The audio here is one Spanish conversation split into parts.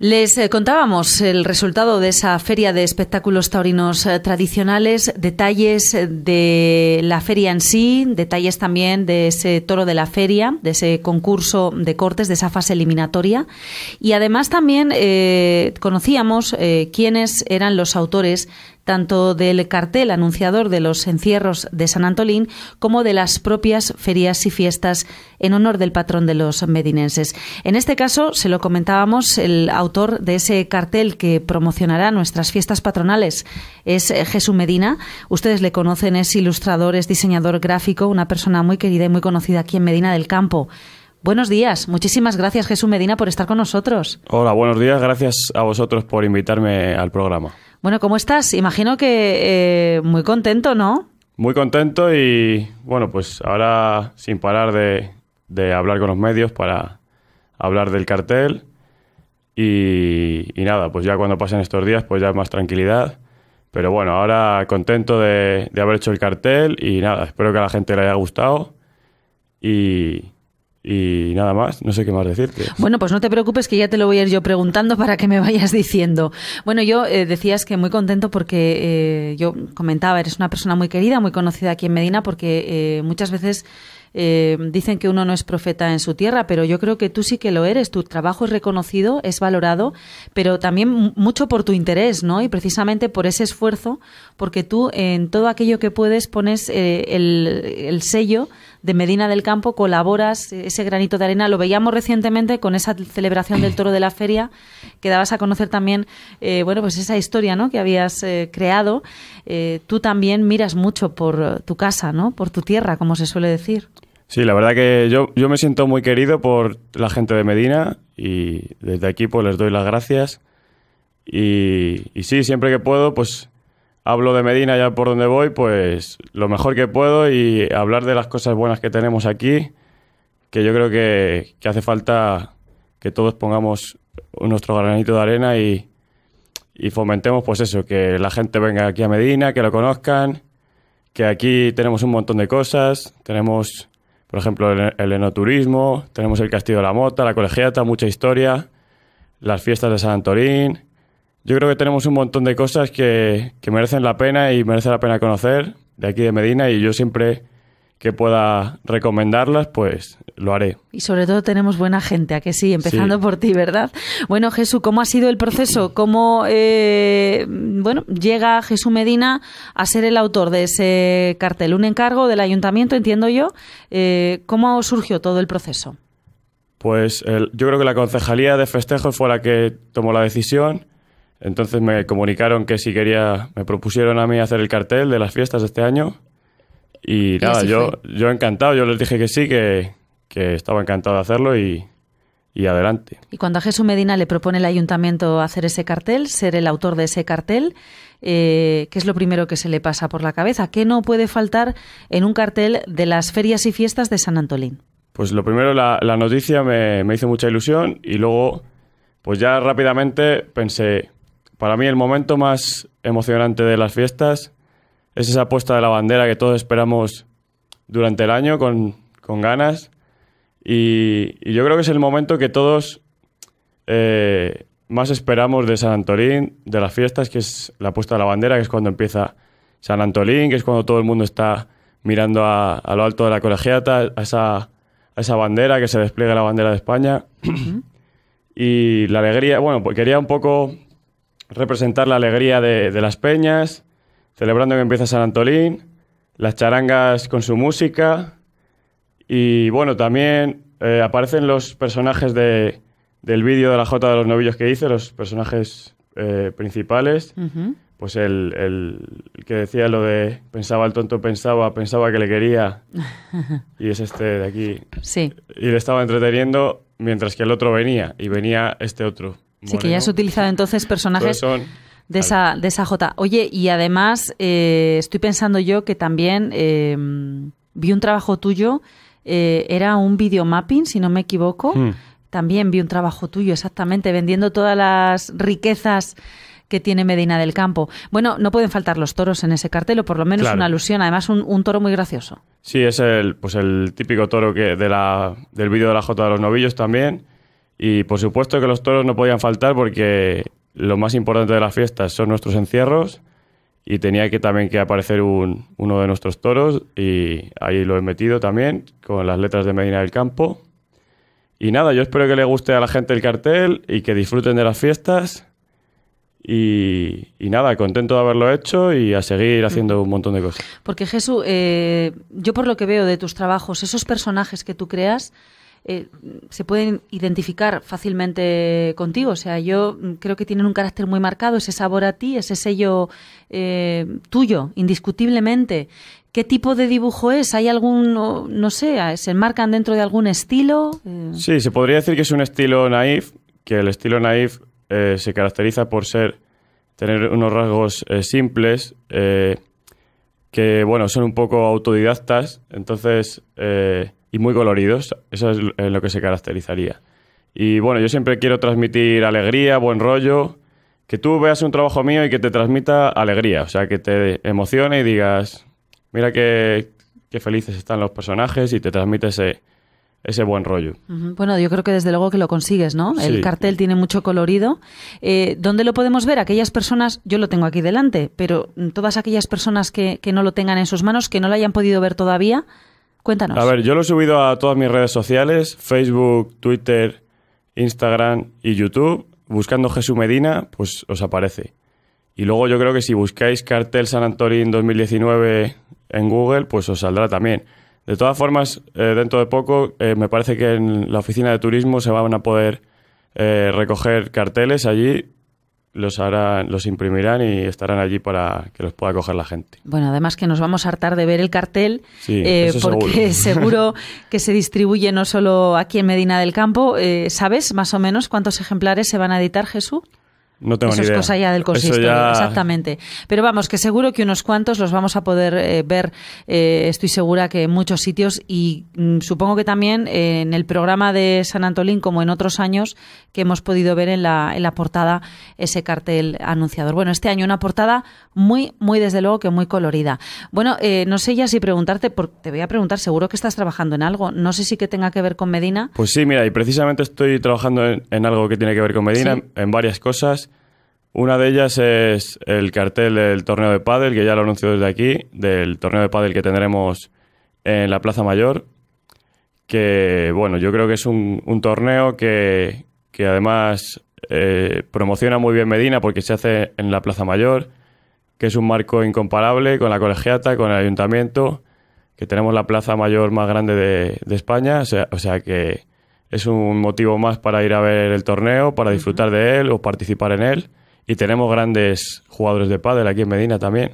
Les eh, contábamos el resultado de esa feria de espectáculos taurinos eh, tradicionales, detalles eh, de la feria en sí, detalles también de ese toro de la feria, de ese concurso de cortes, de esa fase eliminatoria. Y además también conocíamos quiénes eran los autores tanto del cartel anunciador de los encierros de San Antolín como de las propias ferias y fiestas en honor del patrón de los medinenses. En este caso, se lo comentábamos, el autor de ese cartel que promocionará nuestras fiestas patronales es Jesús Medina. Ustedes le conocen, es ilustrador, es diseñador gráfico, una persona muy querida y muy conocida aquí en Medina del Campo. Buenos días, muchísimas gracias Jesús Medina por estar con nosotros. Hola, buenos días, gracias a vosotros por invitarme al programa. Bueno, ¿cómo estás? Imagino que eh, muy contento, ¿no? Muy contento y bueno, pues ahora sin parar de, hablar con los medios para hablar del cartel y, nada, pues ya cuando pasen estos días pues ya más tranquilidad. Pero bueno, ahora contento de haber hecho el cartel y nada, espero que a la gente le haya gustado y, y nada más, no sé qué más decirte. Bueno, pues no te preocupes que ya te lo voy a ir yo preguntando para que me vayas diciendo. Bueno, yo eh, decías que muy contento porque eh, yo comentaba, eres una persona muy querida, muy conocida aquí en Medina, porque eh, muchas veces dicen que uno no es profeta en su tierra, pero yo creo que tú sí que lo eres. Tu trabajo es reconocido, es valorado, pero también mucho por tu interés, ¿no? Y precisamente por ese esfuerzo, porque tú en todo aquello que puedes pones el sello de Medina del Campo, colaboras eh, ese granito de arena. Lo veíamos recientemente con esa celebración del Toro de la Feria, que dabas a conocer también, eh, bueno, pues esa historia, ¿no? Que habías eh, creado. tú también miras mucho por tu casa, ¿no? Por tu tierra, como se suele decir. Sí, la verdad que yo, yo me siento muy querido por la gente de Medina y desde aquí pues les doy las gracias. Y, y sí, siempre que puedo, pues hablo de Medina ya por donde voy, pues lo mejor que puedo y hablar de las cosas buenas que tenemos aquí, que yo creo que, hace falta que todos pongamos nuestro granito de arena y, y fomentemos pues eso, que la gente venga aquí a Medina, que lo conozcan, que aquí tenemos un montón de cosas, tenemos por ejemplo el, el, enoturismo, tenemos el Castillo de la Mota, la Colegiata, mucha historia, las fiestas de San Antorín, yo creo que tenemos un montón de cosas que, merecen la pena y merece la pena conocer de aquí de Medina y yo siempre que pueda recomendarlas, pues lo haré. Y sobre todo tenemos buena gente, a que sí, empezando por ti, ¿verdad? Bueno, Jesús, ¿cómo ha sido el proceso? ¿Cómo eh, bueno, llega Jesús Medina a ser el autor de ese cartel? Un encargo del ayuntamiento, entiendo yo. Eh, ¿Cómo surgió todo el proceso? Pues yo creo que la concejalía de festejos fue la que tomó la decisión entonces me comunicaron que si quería, me propusieron a mí hacer el cartel de las fiestas de este año. Y nada, yo, encantado, yo les dije que sí, que, estaba encantado de hacerlo y, adelante. Y cuando a Jesús Medina le propone el ayuntamiento hacer ese cartel, ser el autor de ese cartel, eh, ¿qué es lo primero que se le pasa por la cabeza? ¿Qué no puede faltar en un cartel de las ferias y fiestas de San Antolín? Pues lo primero, la, noticia me, me, hizo mucha ilusión y luego, pues ya rápidamente pensé, para mí el momento más emocionante de las fiestas es esa puesta de la bandera que todos esperamos durante el año con, ganas. Y, yo creo que es el momento que todos eh, más esperamos de San Antolín, de las fiestas, que es la puesta de la bandera, que es cuando empieza San Antolín, que es cuando todo el mundo está mirando a, lo alto de la colegiata, a esa, bandera que se despliega la bandera de España. y la alegría, bueno, pues quería un poco representar la alegría de, las peñas, celebrando que empieza San Antolín, las charangas con su música y bueno, también eh, aparecen los personajes de, del vídeo de la Jota de los Novillos que hice, los personajes eh, principales. Pues el, que decía lo de pensaba el tonto, pensaba, pensaba que le quería. y es este de aquí. Sí. Y le estaba entreteniendo mientras que el otro venía. Y venía este otro. Sí, que ya has utilizado entonces personajes de esa, de esa J. Oye, y además eh, estoy pensando yo que también em, vi un trabajo tuyo, eh, era un videomapping, si no me equivoco. Hmm. También vi un trabajo tuyo, exactamente, vendiendo todas las riquezas que tiene Medina del Campo. Bueno, no pueden faltar los toros en ese cartel, o por lo menos una alusión. Además, un, toro muy gracioso. Sí, es el, pues el típico toro que de del vídeo de la Jota de los Novillos también. Y por supuesto que los toros no podían faltar porque lo más importante de las fiestas son nuestros encierros y tenía que también que aparecer uno de nuestros toros y ahí lo he metido también con las letras de Medina del Campo. Y nada, yo espero que le guste a la gente el cartel y que disfruten de las fiestas. Y, nada, contento de haberlo hecho y a seguir haciendo un montón de cosas. Porque Jesús, eh, yo por lo que veo de tus trabajos, esos personajes que tú creas, eh, se pueden identificar fácilmente contigo. O sea, yo creo que tienen un carácter muy marcado, ese sabor a ti, ese sello eh, tuyo, indiscutiblemente. ¿Qué tipo de dibujo es? ¿Hay algún, no sé, se enmarcan dentro de algún estilo? Eh. Sí, se podría decir que es un estilo naif, que el estilo naif se caracteriza por ser, tener unos rasgos simples, que bueno, son un poco autodidactas, entonces y muy coloridos. Eso es eh, lo que se caracterizaría. Y bueno, yo siempre quiero transmitir alegría, buen rollo, que tú veas un trabajo mío y que te transmita alegría, o sea, que te emocione y digas, mira qué, felices están los personajes y te transmite ese, ese buen rollo. Bueno, yo creo que desde luego que lo consigues, ¿no? El cartel tiene mucho colorido. Eh, ¿Dónde lo podemos ver? Aquellas personas, yo lo tengo aquí delante, pero mm, todas aquellas personas que, que no lo tengan en sus manos, que no lo hayan podido ver todavía, a ver, yo lo he subido a todas mis redes sociales, Facebook, Twitter, Instagram y YouTube. Buscando Jesús Medina, pues os aparece. Y luego yo creo que si buscáis Cartel San Antonio 2019 en Google, pues os saldrá también. De todas formas, eh, dentro de poco eh, me parece que en la oficina de turismo se van a poder eh, recoger carteles allí los harán, los imprimirán y estarán allí para que los pueda coger la gente. Bueno, además que nos vamos a hartar de ver el cartel, eh, porque seguro. que se distribuye no solo aquí en Medina del Campo. Eh, ¿Sabes más o menos cuántos ejemplares se van a editar, Jesús? No tengo Eso idea. es cosa ya del consistorio, exactamente. Pero vamos, que seguro que unos cuantos los vamos a poder eh, ver, eh, estoy segura que en muchos sitios y mm, supongo que también eh, en el programa de San Antolín, como en otros años, que hemos podido ver en la, en la portada ese cartel anunciador. Bueno, este año una portada muy, muy desde luego que muy colorida. Bueno, no sé ya si preguntarte, porque te voy a preguntar, seguro que estás trabajando en algo, no sé si que tenga que ver con Medina. Pues sí, mira, y precisamente estoy trabajando en, algo que tiene que ver con Medina, en varias cosas. Una de ellas es el cartel del torneo de pádel, que ya lo anunció desde aquí, del torneo de pádel que tendremos en la Plaza Mayor, que bueno, yo creo que es un, torneo que, además eh, promociona muy bien Medina porque se hace en la Plaza Mayor, que es un marco incomparable con la colegiata, con el ayuntamiento, que tenemos la plaza mayor más grande de, España, o sea, o sea, que es un motivo más para ir a ver el torneo, para disfrutar de él o participar en él. Y tenemos grandes jugadores de pádel aquí en Medina también.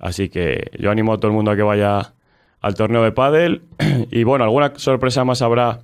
Así que yo animo a todo el mundo a que vaya al torneo de pádel. Y bueno, alguna sorpresa más habrá,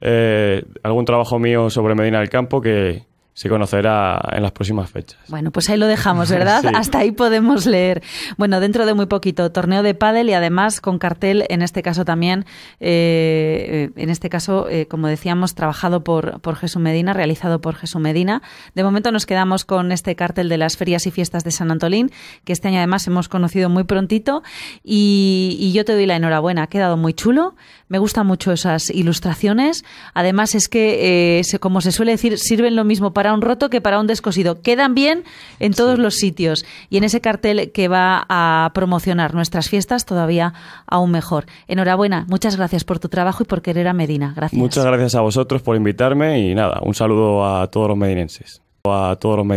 eh, algún trabajo mío sobre Medina del Campo que, se conocerá en las próximas fechas. Bueno, pues ahí lo dejamos, ¿verdad? Hasta ahí podemos leer. Bueno, dentro de muy poquito, torneo de pádel y además con cartel, en este caso también, eh, en este caso, eh, como decíamos, trabajado por, por Jesús Medina, realizado por Jesús Medina. De momento nos quedamos con este cartel de las ferias y fiestas de San Antolín, que este año además hemos conocido muy prontito y, yo te doy la enhorabuena, ha quedado muy chulo. Me gustan mucho esas ilustraciones. Además es que, eh, como se suele decir, sirven lo mismo para un roto que para un descosido. Quedan bien en todos los sitios y en ese cartel que va a promocionar nuestras fiestas todavía aún mejor. Enhorabuena, muchas gracias por tu trabajo y por querer a Medina. Gracias. Muchas gracias a vosotros por invitarme y nada, un saludo a todos los medinenses. A todos los